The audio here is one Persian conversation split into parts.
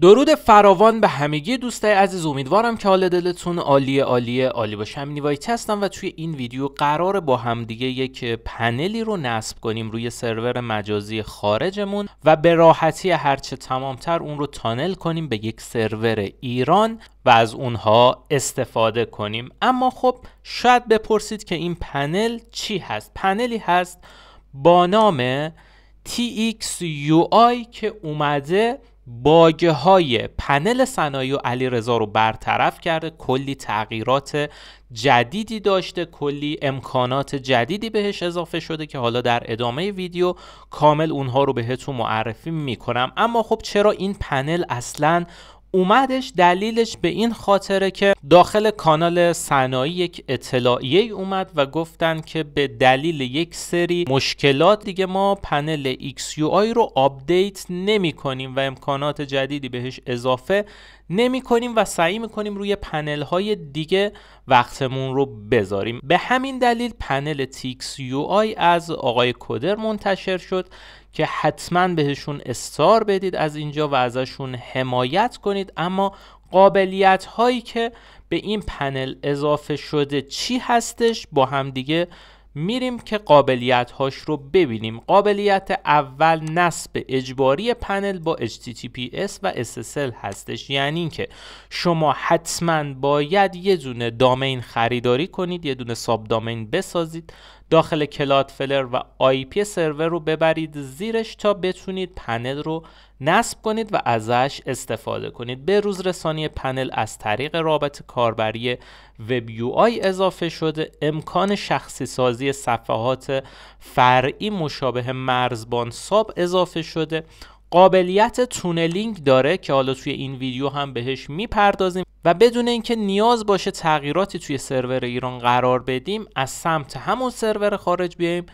درود فراوان به همگی دوستای عزیز امیدوارم که حال دلتون عالی عالی عالی باشه همینی وایت هستم و توی این ویدیو قرار با همدیگه یک پنلی رو نصب کنیم روی سرور مجازی خارجمون و به راحتی هرچه تمامتر اون رو تانل کنیم به یک سرور ایران و از اونها استفاده کنیم اما خب شاید بپرسید که این پنل چی هست پنلی هست با نام TXUI که اومده باگه های پنل صنایع علی رضا رو برطرف کرده کلی تغییرات جدیدی داشته کلی امکانات جدیدی بهش اضافه شده که حالا در ادامه ویدیو کامل اونها رو بهتون معرفی میکنم اما خب چرا این پنل اصلا اومدش دلیلش به این خاطره که داخل کانال صنایع یک اطلاعیه اومد و گفتن که به دلیل یک سری مشکلات دیگه ما پنل XUI رو آپدیت نمی کنیم و امکانات جدیدی بهش اضافه نمی کنیم و سعی می کنیم روی پنل های دیگه وقتمون رو بذاریم به همین دلیل پنل TXUI از آقای کودر منتشر شد که حتما بهشون استار بدید از اینجا و ازشون حمایت کنید اما قابلیت هایی که به این پنل اضافه شده چی هستش با همدیگه میریم که قابلیت هاش رو ببینیم قابلیت اول نصب اجباری پنل با HTTPS و SSL هستش یعنی اینکه شما حتما باید یه دونه دامین خریداری کنید یه دونه ساب دامین بسازید داخل کلاد فلر و آی سرور رو ببرید زیرش تا بتونید پنل رو نصب کنید و ازش استفاده کنید به روز رسانی پنل از طریق رابط کاربری وب یو آی اضافه شده امکان شخصی سازی صفحات فرعی مشابه مرزبان ساب اضافه شده قابلیت تونلینگ داره که حالا توی این ویدیو هم بهش میپردازیم و بدون اینکه نیاز باشه تغییراتی توی سرور ایران قرار بدیم از سمت همون سرور خارج بیایم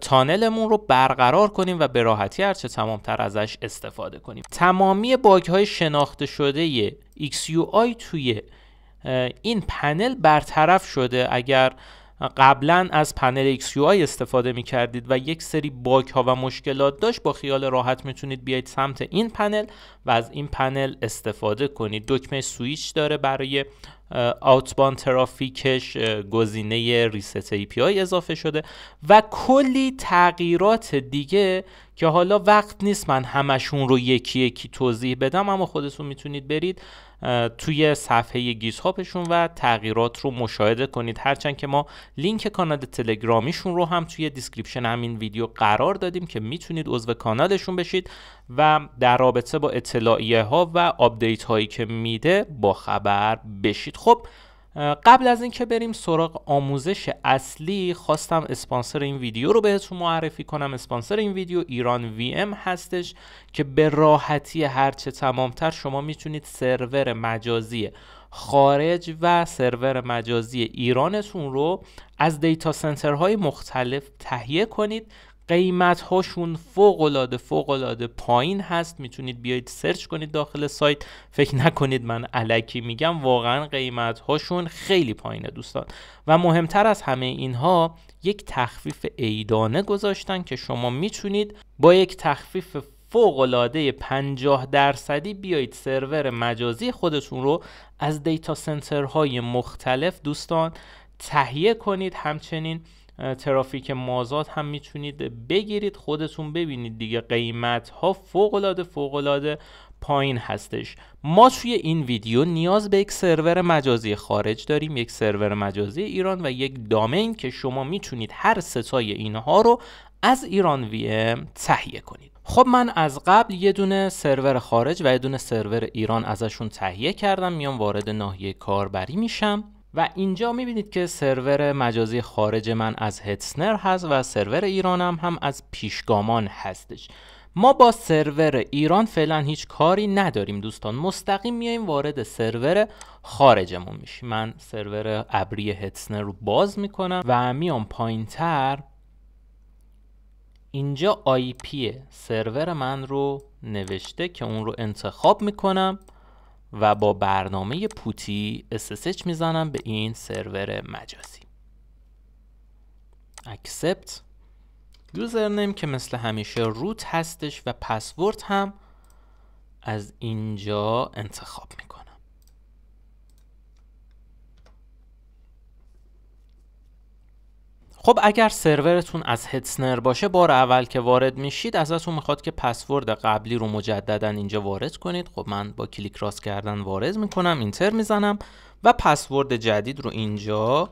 تانلمون رو برقرار کنیم و به راحتی هرچه تمامتر ازش استفاده کنیم تمامی باگ های شناخته شده XUI توی این پنل برطرف شده اگر قبلا از پنل XUI استفاده می کردید و یک سری باگ ها و مشکلات داشت با خیال راحت میتونید بیاید سمت این پنل و از این پنل استفاده کنید دکمه سویچ داره برای آوتبان ترافیکش گزینه ریست ای پی آی اضافه شده و کلی تغییرات دیگه که حالا وقت نیست من همشون رو یکی یکی توضیح بدم اما خودتون میتونید برید توی صفحه گیز هاپشون و تغییرات رو مشاهده کنید هرچند که ما لینک کانال تلگرامیشون رو هم توی دیسکریپشن همین ویدیو قرار دادیم که میتونید عضو کانالشون بشید و در رابطه با اطلاعیه ها و آپدیت هایی که میده با خبر بشید خب قبل از اینکه بریم سراغ آموزش اصلی خواستم اسپانسر این ویدیو رو بهتون معرفی کنم اسپانسر این ویدیو ایران وی ام هستش که به راحتی هرچه تمامتر شما میتونید سرور مجازی خارج و سرور مجازی ایرانتون رو از دیتا سنترهای مختلف تهیه کنید قیمت هاشون فوق العاده فوق العاده پایین هست میتونید بیایید سرچ کنید داخل سایت فکر نکنید من علکی میگم واقعا قیمت هاشون خیلی پایینه دوستان و مهمتر از همه اینها یک تخفیف ایدانه گذاشتن که شما میتونید با یک تخفیف فوقالعاده 50 درصدی بیایید سرور مجازی خودتون رو از دیتا سنترهای مختلف دوستان تهیه کنید همچنین ترافیک مازاد هم میتونید بگیرید خودتون ببینید دیگه قیمت ها فوق العاده فوق العاده پایین هستش ما توی این ویدیو نیاز به یک سرور مجازی خارج داریم یک سرور مجازی ایران و یک دامین که شما میتونید هر ستای اینها رو از ایران وی ام تهیه کنید خب من از قبل یه دونه سرور خارج و یه دونه سرور ایران ازشون تهیه کردم میام وارد ناحیه کاربری میشم و اینجا میبینید که سرور مجازی خارج من از هتسنر هست و سرور ایرانم هم از پیشگامان هستش ما با سرور ایران فعلا هیچ کاری نداریم دوستان مستقیم میایم وارد سرور خارجمون میشیم من سرور ابری هتسنر رو باز میکنم و میام پایین تر اینجا آی پی سرور من رو نوشته که اون رو انتخاب میکنم و با برنامه پوتی SSH میزنم به این سرور مجازی accept یوزرنیم که مثل همیشه روت هستش و پسورد هم از اینجا انتخاب میکنم خب اگر سرورتون از هتسنر باشه بار اول که وارد میشید ازتون میخواد که پسورد قبلی رو مجددا اینجا وارد کنید خب من با کلیک راست کردن وارد میکنم اینتر میزنم و پسورد جدید رو اینجا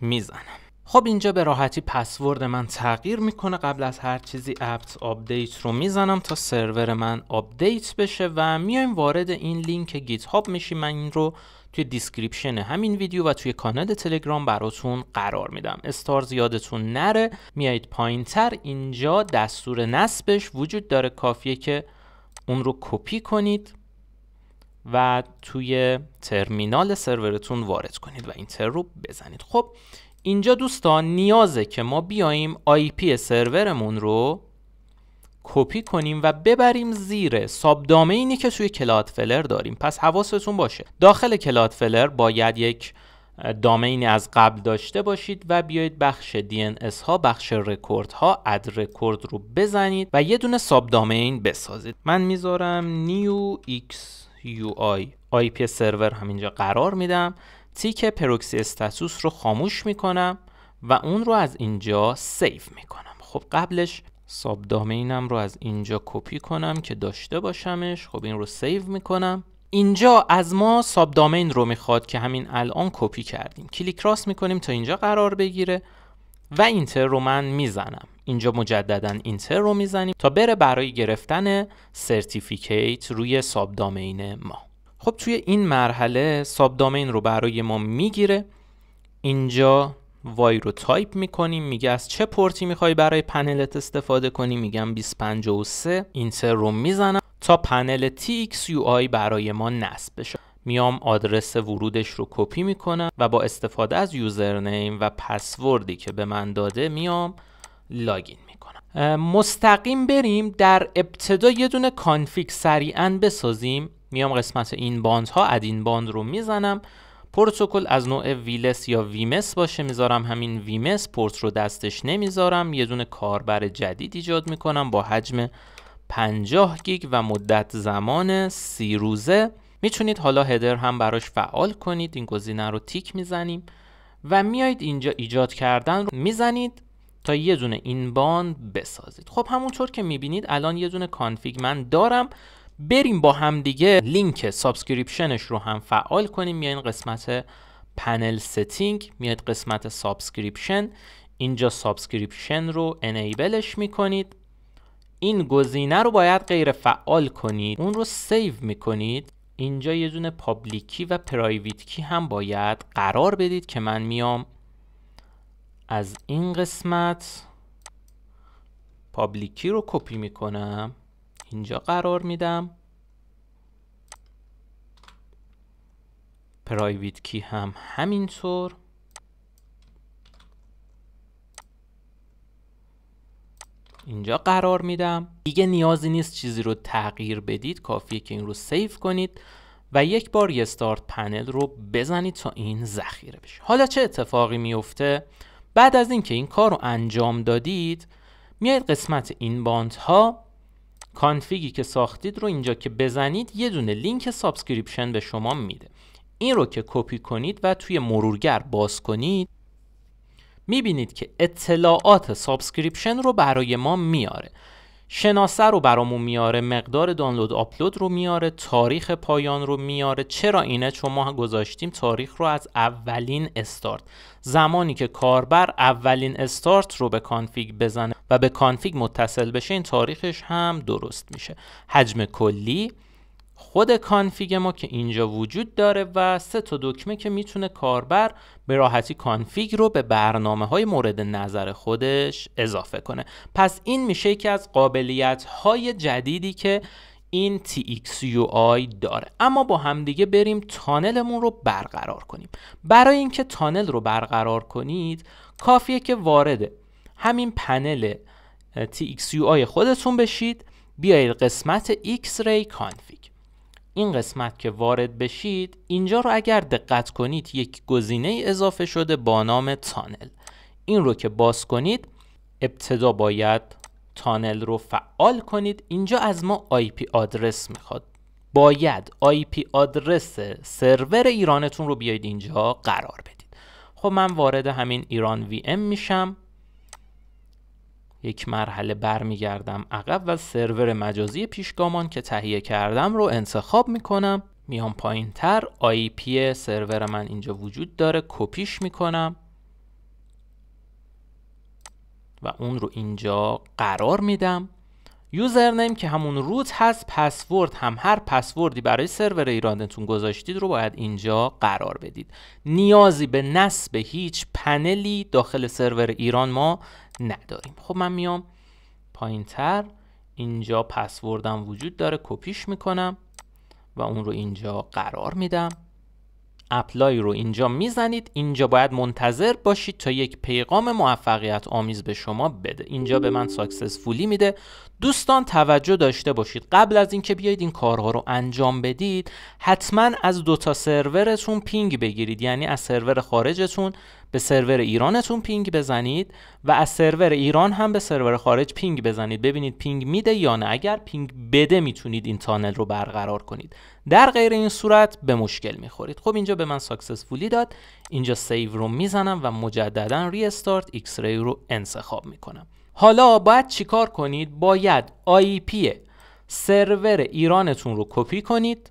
میزنم خب اینجا به راحتی پسورد من تغییر میکنه قبل از هر چیزی اپت آپدیت رو میزنم تا سرور من آپدیت بشه و میایم وارد این لینک گیت هاب میشیم من این رو توی دیسکریپشن همین ویدیو و توی کانال تلگرام براتون قرار میدم استارز یادتون نره میایید پایین تر اینجا دستور نصبش وجود داره کافیه که اون رو کپی کنید و توی ترمینال سرورتون وارد کنید و اینتر رو بزنید خب اینجا دوستان نیازه که ما بیاییم آی پی سرورمون رو کپی کنیم و ببریم زیر ساب دامینی که توی کلاد فلر داریم پس حواستون باشه داخل کلاد فلر باید یک دامینی از قبل داشته باشید و بیایید بخش DNS ها بخش رکورد ها اد رکورد رو بزنید و یه دونه ساب دامین بسازید من میذارم آی آی پی سرور همینجا قرار میدم تیک پروکسی استاتوس رو خاموش میکنم و اون رو از اینجا سیف میکنم خب قبلش ساب دامینم رو از اینجا کپی کنم که داشته باشمش خب این رو سیو میکنم اینجا از ما ساب دامین رو میخواد که همین الان کپی کردیم کلیک راست میکنیم تا اینجا قرار بگیره و اینتر رو من میزنم اینجا مجددا اینتر رو میزنیم تا بره برای گرفتن سرتیفیکیت روی ساب دامین ما خب توی این مرحله ساب دامین رو برای ما میگیره اینجا وای رو تایپ میکنیم میگه از چه پورتی میخوای برای پنلت استفاده کنی میگم 253 اینتر رو میزنم تا پنل TXUI برای ما نصب بشه میام آدرس ورودش رو کپی میکنم و با استفاده از یوزرنیم و پسوردی که به من داده میام لاگین میکنم مستقیم بریم در ابتدا یه دونه کانفیگ سریعا بسازیم میام قسمت این باند ها ادین باند رو میزنم پروتکل از نوع ویلس یا ویمس باشه میذارم همین ویمس پورت رو دستش نمیذارم یه دونه کاربر جدید ایجاد میکنم با حجم 50 گیگ و مدت زمان سی روزه میتونید حالا هدر هم براش فعال کنید این گزینه رو تیک میزنیم و میایید اینجا ایجاد کردن رو میزنید تا یه دونه این باند بسازید خب همونطور که میبینید الان یه دونه کانفیگ من دارم بریم با هم دیگه لینک سابسکریپشنش رو هم فعال کنیم این قسمت پنل ستینگ میاد قسمت سابسکریپشن اینجا سابسکریپشن رو انیبلش میکنید این گزینه رو باید غیر فعال کنید اون رو سیو میکنید اینجا یه دونه پابلیکی و پرایویت کی هم باید قرار بدید که من میام از این قسمت پابلیکی رو کپی میکنم اینجا قرار میدم پرایویت کی هم همینطور اینجا قرار میدم دیگه نیازی نیست چیزی رو تغییر بدید کافیه که این رو سیف کنید و یک بار یه ستارت پنل رو بزنید تا این ذخیره بشه حالا چه اتفاقی میفته بعد از اینکه این کار رو انجام دادید میایید قسمت این باند ها کانفیگی که ساختید رو اینجا که بزنید یه دونه لینک سابسکریپشن به شما میده این رو که کپی کنید و توی مرورگر باز کنید میبینید که اطلاعات سابسکریپشن رو برای ما میاره شناسه رو برامون میاره مقدار دانلود آپلود رو میاره تاریخ پایان رو میاره چرا اینه چون ما گذاشتیم تاریخ رو از اولین استارت زمانی که کاربر اولین استارت رو به کانفیگ بزنه و به کانفیگ متصل بشه این تاریخش هم درست میشه حجم کلی خود کانفیگ ما که اینجا وجود داره و سه تا دکمه که میتونه کاربر به راحتی کانفیگ رو به برنامه های مورد نظر خودش اضافه کنه پس این میشه یکی از قابلیت های جدیدی که این TXUI داره اما با همدیگه بریم تانلمون رو برقرار کنیم برای اینکه تانل رو برقرار کنید کافیه که وارد همین پنل TXUI خودتون بشید بیایید قسمت X-Ray Config این قسمت که وارد بشید اینجا رو اگر دقت کنید یک گزینه اضافه شده با نام تانل این رو که باز کنید ابتدا باید تانل رو فعال کنید اینجا از ما آی آدرس میخواد باید آی آدرس سرور ایرانتون رو بیاید اینجا قرار بدید خب من وارد همین ایران وی ام میشم یک مرحله برمیگردم عقب و سرور مجازی پیشگامان که تهیه کردم رو انتخاب میکنم میام پایین تر سرور من اینجا وجود داره کپیش میکنم و اون رو اینجا قرار میدم یوزرنیم که همون روت هست پسورد هم هر پسوردی برای سرور ایرانتون گذاشتید رو باید اینجا قرار بدید نیازی به نصب هیچ پنلی داخل سرور ایران ما نداریم خب من میام پایین تر اینجا پسوردم وجود داره کپیش میکنم و اون رو اینجا قرار میدم اپلای رو اینجا میزنید اینجا باید منتظر باشید تا یک پیغام موفقیت آمیز به شما بده اینجا به من ساکسسفولی میده دوستان توجه داشته باشید قبل از اینکه بیایید این کارها رو انجام بدید حتما از دوتا سرورتون پینگ بگیرید یعنی از سرور خارجتون به سرور ایرانتون پینگ بزنید و از سرور ایران هم به سرور خارج پینگ بزنید ببینید پینگ میده یا نه اگر پینگ بده میتونید این تانل رو برقرار کنید در غیر این صورت به مشکل میخورید خب اینجا به من ساکسسفولی داد اینجا سیو رو میزنم و مجددا ریستارت استارت ایکس ری رو انتخاب میکنم حالا باید چیکار کنید باید آی سرور ایرانتون رو کپی کنید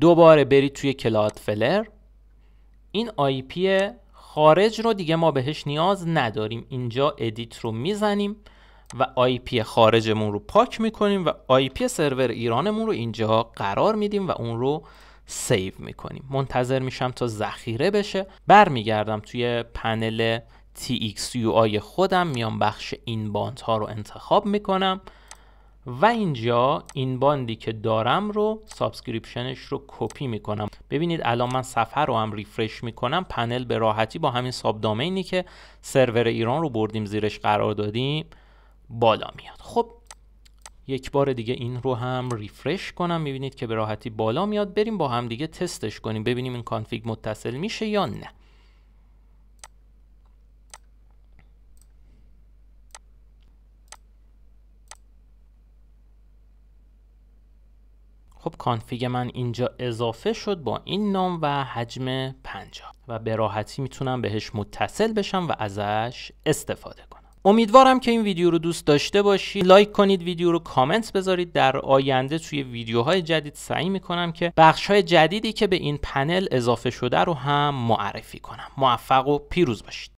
دوباره برید توی کلاد فلر این آی خارج رو دیگه ما بهش نیاز نداریم اینجا ادیت رو میزنیم و آی پی خارجمون رو پاک میکنیم و آی پی سرور ایرانمون رو اینجا قرار میدیم و اون رو سیو میکنیم منتظر میشم تا ذخیره بشه برمیگردم توی پنل TXUI خودم میام بخش این باند ها رو انتخاب میکنم و اینجا این باندی که دارم رو سابسکریپشنش رو کپی میکنم ببینید الان من صفحه رو هم ریفرش میکنم پنل به راحتی با همین ساب دامینی که سرور ایران رو بردیم زیرش قرار دادیم بالا میاد خب یک بار دیگه این رو هم ریفرش کنم میبینید که به راحتی بالا میاد بریم با هم دیگه تستش کنیم ببینیم این کانفیگ متصل میشه یا نه خب کانفیگ من اینجا اضافه شد با این نام و حجم 50 و به راحتی میتونم بهش متصل بشم و ازش استفاده کنم امیدوارم که این ویدیو رو دوست داشته باشید لایک کنید ویدیو رو کامنت بذارید در آینده توی ویدیوهای جدید سعی میکنم که بخشهای جدیدی که به این پنل اضافه شده رو هم معرفی کنم موفق و پیروز باشید